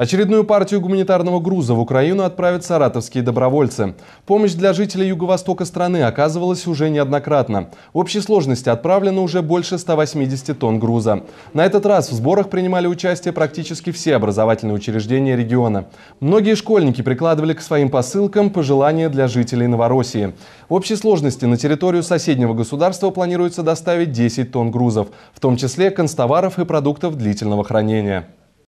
Очередную партию гуманитарного груза в Украину отправят саратовские добровольцы. Помощь для жителей юго-востока страны оказывалась уже неоднократно. В общей сложности отправлено уже больше 180 тонн груза. На этот раз в сборах принимали участие практически все образовательные учреждения региона. Многие школьники прикладывали к своим посылкам пожелания для жителей Новороссии. В общей сложности на территорию соседнего государства планируется доставить 10 тонн грузов, в том числе констоваров и продуктов длительного хранения.